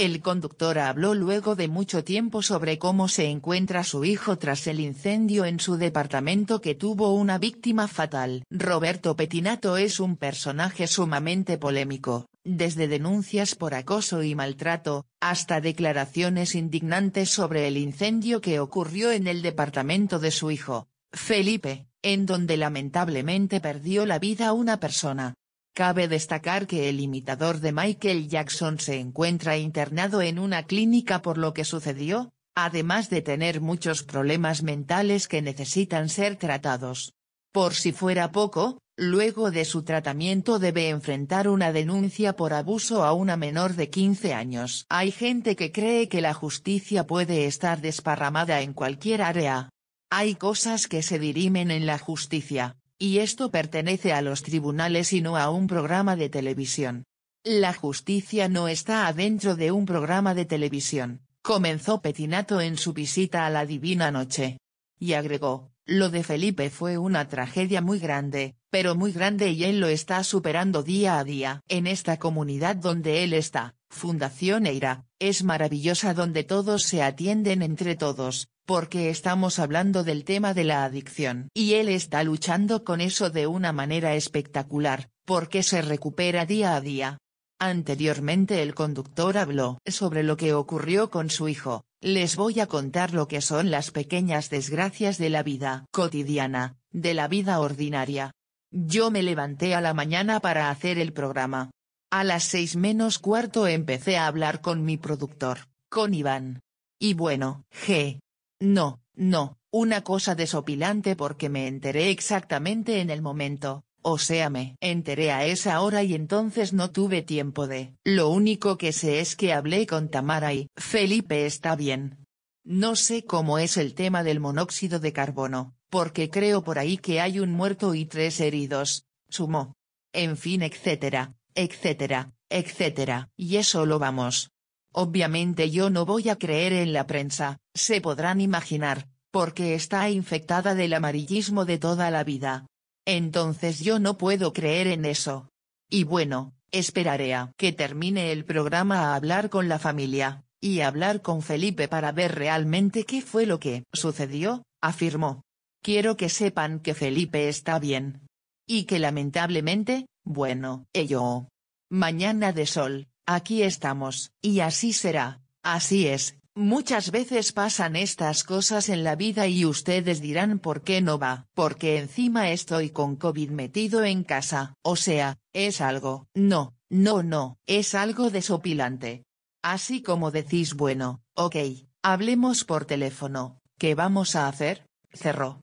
El conductor habló luego de mucho tiempo sobre cómo se encuentra su hijo tras el incendio en su departamento que tuvo una víctima fatal. Roberto Petinato es un personaje sumamente polémico, desde denuncias por acoso y maltrato, hasta declaraciones indignantes sobre el incendio que ocurrió en el departamento de su hijo, Felipe, en donde lamentablemente perdió la vida una persona. Cabe destacar que el imitador de Michael Jackson se encuentra internado en una clínica por lo que sucedió, además de tener muchos problemas mentales que necesitan ser tratados. Por si fuera poco, luego de su tratamiento debe enfrentar una denuncia por abuso a una menor de 15 años. Hay gente que cree que la justicia puede estar desparramada en cualquier área. Hay cosas que se dirimen en la justicia y esto pertenece a los tribunales y no a un programa de televisión. La justicia no está adentro de un programa de televisión, comenzó Petinato en su visita a la Divina Noche. Y agregó, lo de Felipe fue una tragedia muy grande, pero muy grande y él lo está superando día a día en esta comunidad donde él está. Fundación Eira, es maravillosa donde todos se atienden entre todos, porque estamos hablando del tema de la adicción. Y él está luchando con eso de una manera espectacular, porque se recupera día a día. Anteriormente el conductor habló sobre lo que ocurrió con su hijo, les voy a contar lo que son las pequeñas desgracias de la vida cotidiana, de la vida ordinaria. Yo me levanté a la mañana para hacer el programa, a las seis menos cuarto empecé a hablar con mi productor, con Iván. Y bueno, G. No, no, una cosa desopilante porque me enteré exactamente en el momento, o sea me enteré a esa hora y entonces no tuve tiempo de. Lo único que sé es que hablé con Tamara y Felipe está bien. No sé cómo es el tema del monóxido de carbono, porque creo por ahí que hay un muerto y tres heridos, sumó. En fin, etcétera etcétera, etcétera. Y eso lo vamos. Obviamente yo no voy a creer en la prensa, se podrán imaginar, porque está infectada del amarillismo de toda la vida. Entonces yo no puedo creer en eso. Y bueno, esperaré a que termine el programa a hablar con la familia, y hablar con Felipe para ver realmente qué fue lo que sucedió, afirmó. Quiero que sepan que Felipe está bien. Y que lamentablemente, bueno, ello. Mañana de sol, aquí estamos, y así será, así es, muchas veces pasan estas cosas en la vida y ustedes dirán por qué no va, porque encima estoy con COVID metido en casa, o sea, es algo, no, no, no, es algo desopilante. Así como decís bueno, ok, hablemos por teléfono, ¿qué vamos a hacer? Cerró.